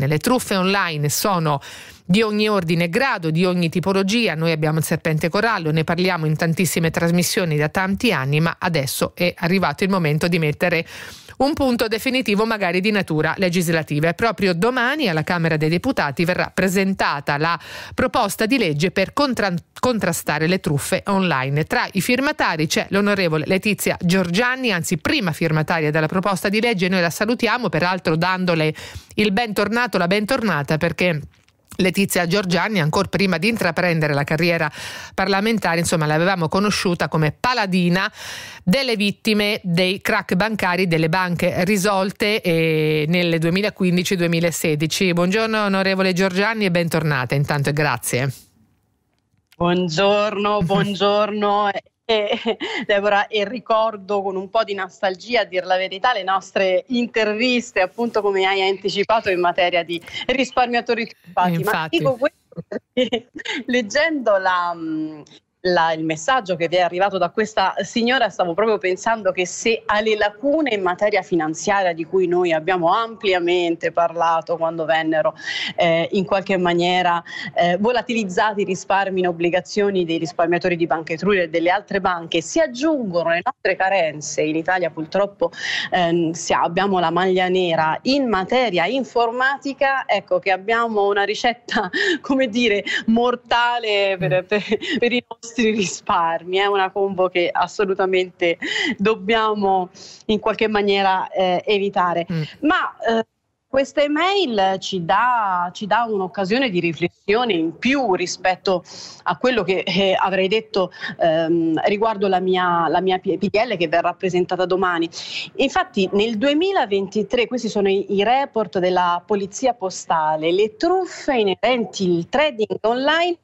Le truffe online sono di ogni ordine e grado, di ogni tipologia. Noi abbiamo il serpente corallo, ne parliamo in tantissime trasmissioni da tanti anni, ma adesso è arrivato il momento di mettere un punto definitivo magari di natura legislativa. E proprio domani alla Camera dei Deputati verrà presentata la proposta di legge per contra contrastare le truffe online. Tra i firmatari c'è l'onorevole Letizia Giorgianni, anzi prima firmataria della proposta di legge, noi la salutiamo peraltro dandole il bentornato, la bentornata perché Letizia Giorgiani, ancora prima di intraprendere la carriera parlamentare, insomma, l'avevamo conosciuta come paladina delle vittime dei crack bancari delle banche risolte nel 2015-2016. Buongiorno onorevole Giorgiani e bentornata intanto e grazie. Buongiorno, buongiorno Deborah e ricordo con un po' di nostalgia, a dir la verità, le nostre interviste, appunto come hai anticipato in materia di risparmiatori truffati. Eh, Ma dico questo perché leggendo la, mm, la, il messaggio che vi è arrivato da questa signora, stavo proprio pensando che se alle lacune in materia finanziaria di cui noi abbiamo ampiamente parlato quando vennero eh, in qualche maniera eh, volatilizzati i risparmi in obbligazioni dei risparmiatori di Banca Etruria e delle altre banche, si aggiungono le nostre carenze, in Italia purtroppo ehm, abbiamo la maglia nera in materia informatica, ecco che abbiamo una ricetta, come dire, mortale per, per, per i nostri nostri risparmi. È una combo che assolutamente dobbiamo in qualche maniera eh, evitare. Mm. Ma eh, questa email ci dà, ci dà, un'occasione di riflessione in più rispetto a quello che eh, avrei detto ehm, riguardo la mia, la mia PDL che verrà presentata domani. Infatti nel 2023, questi sono i, i report della Polizia Postale, le truffe inerenti al trading online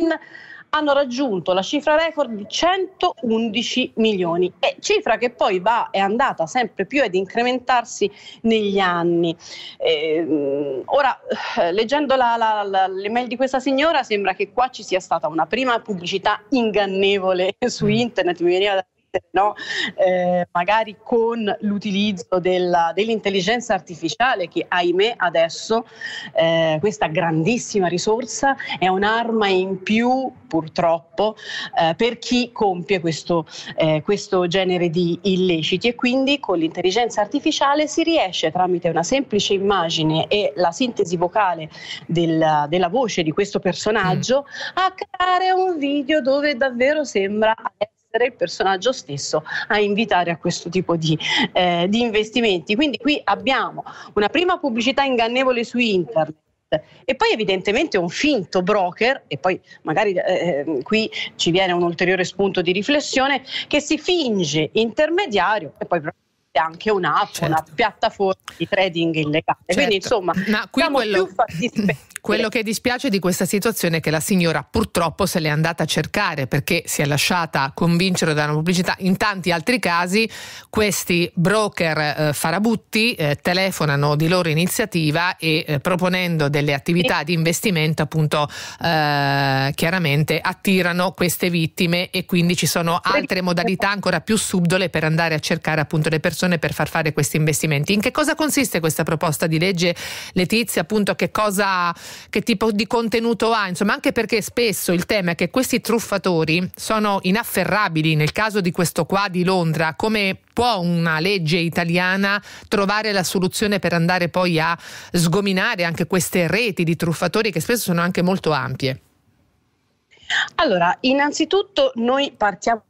hanno raggiunto la cifra record di 111 milioni, e cifra che poi va, è andata sempre più ad incrementarsi negli anni. Ehm, eh, ora, leggendo la, la, la, l'email di questa signora, sembra che qua ci sia stata una prima pubblicità ingannevole su internet, mi veniva da No? Eh, magari con l'utilizzo della, dell'intelligenza artificiale che ahimè adesso eh, questa grandissima risorsa è un'arma in più purtroppo eh, per chi compie questo, eh, questo, genere di illeciti e quindi con l'intelligenza artificiale si riesce tramite una semplice immagine e la sintesi vocale del, della voce di questo personaggio mm. a creare un video dove davvero sembra essere essere il personaggio stesso a invitare a questo tipo di, eh, di investimenti. Quindi qui abbiamo una prima pubblicità ingannevole su internet, e poi evidentemente un finto broker, e poi magari eh, ehm, qui ci viene un ulteriore spunto di riflessione, che si finge intermediario e poi anche un'app, certo. una piattaforma di trading illegale. Certo. Quindi insomma, Ma qui quello, quello che dispiace di questa situazione è che la signora purtroppo se l'è andata a cercare perché si è lasciata convincere da una pubblicità. In tanti altri casi questi broker eh, farabutti eh, telefonano di loro iniziativa e eh, proponendo delle attività di investimento appunto eh, chiaramente attirano queste vittime e quindi ci sono altre modalità ancora più subdole per andare a cercare appunto le persone regione per far fare questi investimenti. In che cosa consiste questa proposta di legge, Letizia? Appunto, che, cosa, che tipo di contenuto ha? Insomma, anche perché spesso il tema è che questi truffatori sono inafferrabili. Nel caso di questo qua di Londra, come può una legge italiana trovare la soluzione per andare poi a sgominare anche queste reti di truffatori che spesso sono anche molto ampie? Allora, innanzitutto noi partiamo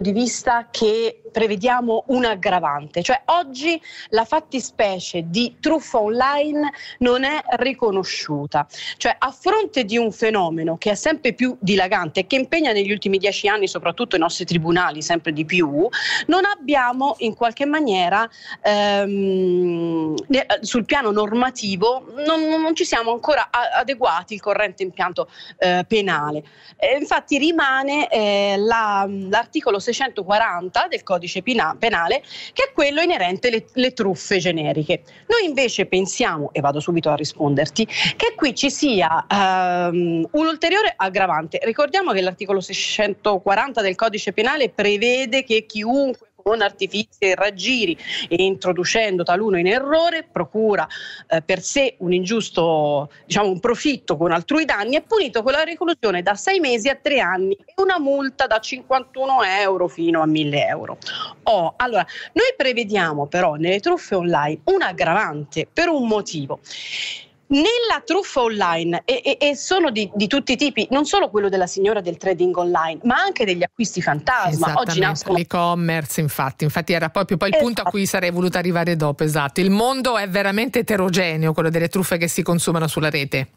di vista che prevediamo un aggravante, cioè oggi la fattispecie di truffa online non è riconosciuta, cioè a fronte di un fenomeno che è sempre più dilagante e che impegna negli ultimi dieci anni soprattutto i nostri tribunali sempre di più, non abbiamo in qualche maniera ehm, sul piano normativo non, non, ci siamo ancora adeguati il corrente impianto eh, penale. Eh, infatti rimane eh, la, l'articolo 640 del codice penale, che è quello inerente alle truffe generiche. Noi invece pensiamo, e vado subito a risponderti, che qui ci sia ehm, un ulteriore aggravante. Ricordiamo che l'articolo 640 del codice penale prevede che chiunque con artifici e raggiri e introducendo taluno in errore procura eh, per sé un ingiusto diciamo un profitto con altrui danni è punito con la reclusione da sei mesi a tre anni e una multa da 51 euro fino a 1000 euro. Oh, allora, noi prevediamo però nelle truffe online un aggravante per un motivo nella truffa online, e, e, e sono di, di, tutti i tipi, non solo quello della signora del trading online, ma anche degli acquisti fantasma. Oggi nascono... l'e-commerce, infatti, infatti era proprio poi il esatto. punto a esatto. cui sarei voluta arrivare dopo, esatto. Il mondo è veramente eterogeneo, quello delle truffe che si consumano sulla rete.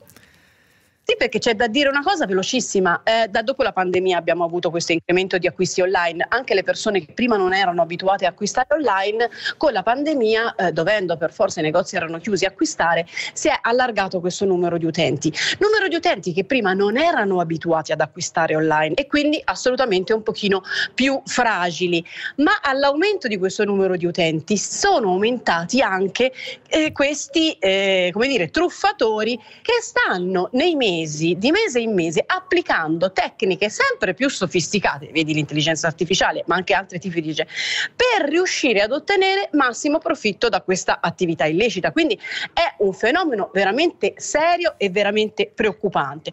Sì, perché c'è da dire una cosa velocissima. Eh, da dopo la pandemia abbiamo avuto questo incremento di acquisti online. Anche le persone che prima non erano abituate a acquistare online, con la pandemia, eh, dovendo per forza i negozi erano chiusi acquistare, si è allargato questo numero di utenti. Numero di utenti che prima non erano abituati ad acquistare online e quindi assolutamente un pochino più fragili. Ma all'aumento di questo numero di utenti sono aumentati anche eh, questi, eh, come dire, truffatori che stanno nei mesi mesi, di mese in mese, applicando tecniche sempre più sofisticate, vedi l'intelligenza artificiale, ma anche altri tipi di... per riuscire ad ottenere massimo profitto da questa attività illecita. Quindi è un fenomeno veramente serio e veramente preoccupante.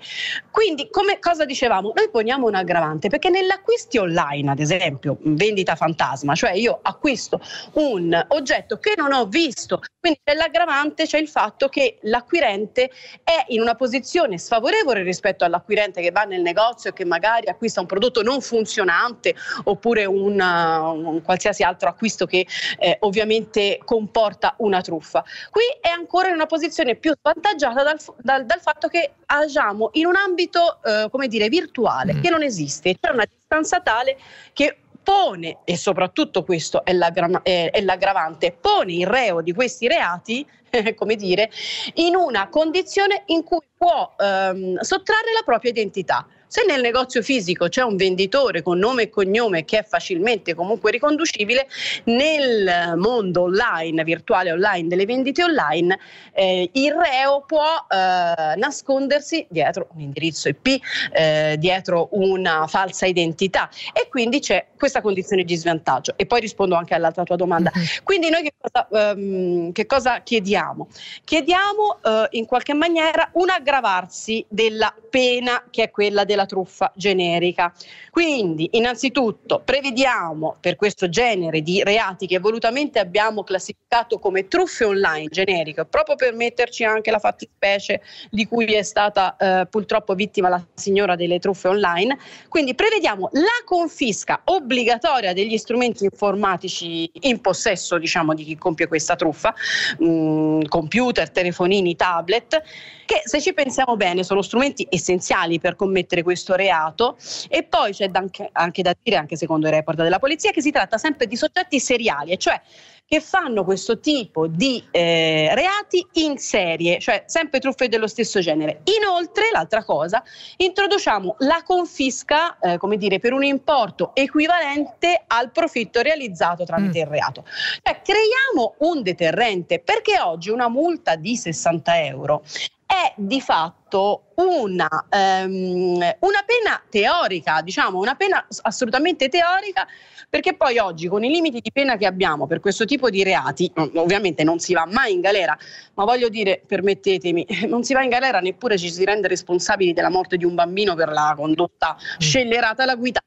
Quindi, come cosa dicevamo? Noi poniamo un aggravante perché nell'acquisti online, ad esempio, vendita fantasma, cioè io acquisto un oggetto che non ho visto, quindi nell'aggravante c'è il fatto che l'acquirente è in una posizione sfavorevole rispetto all'acquirente che va nel negozio e che magari acquista un prodotto non funzionante oppure un, uh, un qualsiasi altro acquisto che eh, ovviamente comporta una truffa. Qui è ancora in una posizione più svantaggiata dal, dal, dal fatto che agiamo in un ambito eh, come dire virtuale mm. che non esiste, c'è una distanza tale che pone, e soprattutto questo è, l'aggra- è l'aggravante, pone il reo di questi reati, come dire, in una condizione in cui può ehm, sottrarre la propria identità. Se nel negozio fisico c'è un venditore con nome e cognome che è facilmente comunque riconducibile, nel mondo online, virtuale online, delle vendite online, eh, il reo può eh, nascondersi dietro un indirizzo IP, eh, dietro una falsa identità e quindi c'è questa condizione di svantaggio. E poi rispondo anche all'altra tua domanda. Mm-hmm. Quindi noi che cosa, ehm, che cosa chiediamo? Chiediamo eh, in qualche maniera un aggravarsi della pena che è quella della la truffa generica. Quindi, innanzitutto, prevediamo per questo genere di reati che volutamente abbiamo classificato come truffe online generiche, proprio per metterci anche la fattispecie di cui è stata eh, purtroppo vittima la signora delle truffe online. Quindi prevediamo la confisca obbligatoria degli strumenti informatici in possesso, diciamo, di chi compie questa truffa, mh, mm, computer, telefonini, tablet, che se ci pensiamo bene sono strumenti essenziali per commettere questo reato e poi c'è anche, anche da dire, anche secondo i report della polizia, che si tratta sempre di soggetti seriali, cioè che fanno questo tipo di eh, reati in serie, cioè sempre truffe dello stesso genere. Inoltre, l'altra cosa, introduciamo la confisca, eh, come dire, per un importo equivalente al profitto realizzato tramite mm. il reato. Cioè, creiamo un deterrente, perché oggi una multa di 60 euro è di fatto una, um, una, pena teorica, diciamo, una pena assolutamente teorica, perché poi oggi con i limiti di pena che abbiamo per questo tipo di reati, ovviamente non si va mai in galera, ma voglio dire, permettetemi, non si va in galera neppure ci si rende responsabili della morte di un bambino per la condotta mm. scellerata alla guida,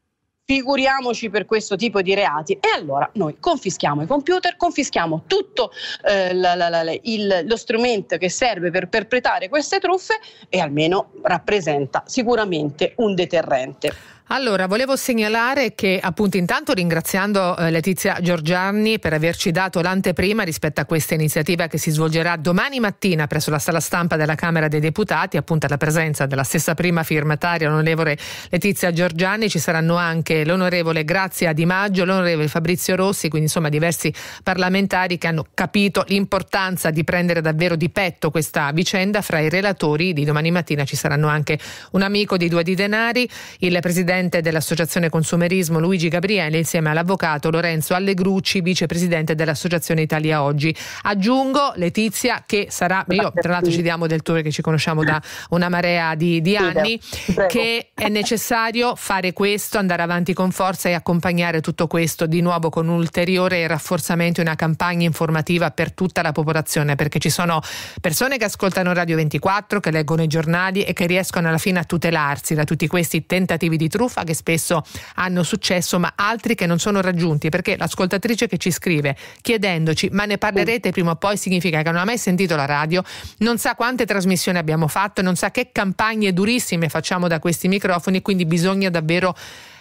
figuriamoci per questo tipo di reati. E allora noi confischiamo i computer, confischiamo tutto eh, la, la, la, il, lo strumento che serve per perpetrare queste truffe e almeno rappresenta sicuramente un deterrente. Allora, volevo segnalare che appunto intanto ringraziando eh, Letizia Giorgianni per averci dato l'anteprima rispetto a questa iniziativa che si svolgerà domani mattina presso la sala stampa della Camera dei Deputati, appunto alla presenza della stessa prima firmataria, l'onorevole Letizia Giorgianni, ci saranno anche l'onorevole Grazia Di Maggio, l'onorevole Fabrizio Rossi, quindi insomma diversi parlamentari che hanno capito l'importanza di prendere davvero di petto questa vicenda. Fra i relatori di domani mattina ci saranno anche un amico di Due di Denari, il presidente presidente dell'Associazione Consumerismo Luigi Gabriele insieme all'avvocato Lorenzo Allegrucci, vicepresidente dell'Associazione Italia Oggi. Aggiungo Letizia che sarà, io tra l'altro ci diamo del tour che ci conosciamo da una marea di, di anni, che è necessario fare questo, andare avanti con forza e accompagnare tutto questo di nuovo con un ulteriore rafforzamento e una campagna informativa per tutta la popolazione, perché ci sono persone che ascoltano Radio 24, che leggono i giornali e che riescono alla fine a tutelarsi da tutti questi tentativi di trucco truffa che spesso hanno successo, ma altri che non sono raggiunti, perché l'ascoltatrice che ci scrive chiedendoci ma ne parlerete prima o poi significa che non ha mai sentito la radio, non sa quante trasmissioni abbiamo fatto, non sa che campagne durissime facciamo da questi microfoni, quindi bisogna davvero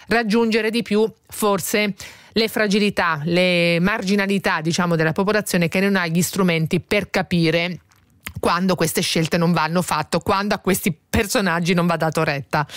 raggiungere di più forse le fragilità, le marginalità diciamo, della popolazione che non ha gli strumenti per capire quando queste scelte non vanno fatte, quando a questi personaggi non va dato retta.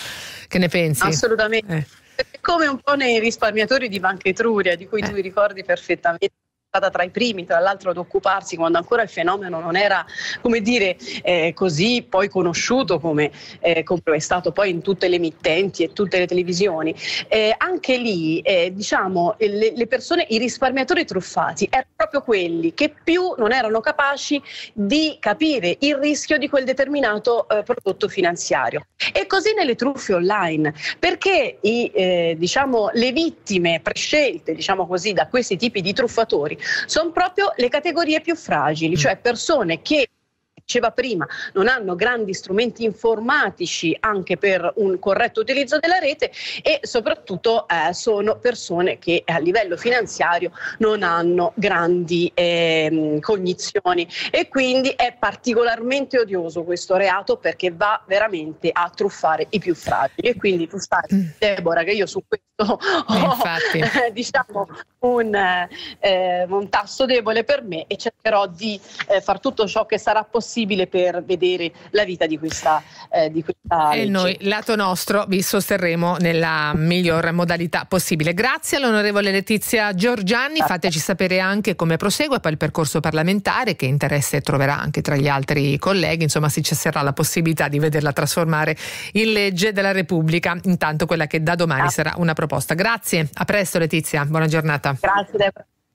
Che ne pensi? Assolutamente. Eh. Come un po' nei risparmiatori di Banca Etruria, di cui eh. tu ricordi perfettamente stata tra i primi, tra l'altro, ad occuparsi quando ancora il fenomeno non era, come dire, eh, così poi conosciuto come, eh, come, è stato poi in tutte le emittenti e tutte le televisioni. Eh, anche lì, eh, diciamo, le, le, persone, i risparmiatori truffati erano proprio quelli che più non erano capaci di capire il rischio di quel determinato eh, prodotto finanziario. E così nelle truffe online, perché i, eh, diciamo, le vittime prescelte, diciamo così, da questi tipi di truffatori sono proprio le categorie più fragili, mm. cioè persone che diceva prima, non hanno grandi strumenti informatici anche per un corretto utilizzo della rete e soprattutto eh, sono persone che a livello finanziario non hanno grandi eh, cognizioni e quindi è particolarmente odioso questo reato perché va veramente a truffare i più fragili e quindi tu sai mm. Deborah che io su questo o eh, eh, diciamo un, eh, eh, un, tasso debole per me e cercherò di eh, far tutto ciò che sarà possibile per vedere la vita di questa, eh, di questa e legge. noi lato nostro vi sosterremo nella miglior modalità possibile grazie all'onorevole Letizia Giorgianni grazie. fateci sapere anche come prosegue poi il percorso parlamentare che interesse troverà anche tra gli altri colleghi insomma si cesserà la possibilità di vederla trasformare in legge della Repubblica intanto quella che da domani ah. sarà una proposta proposta. Grazie, a presto Letizia, buona giornata. Grazie.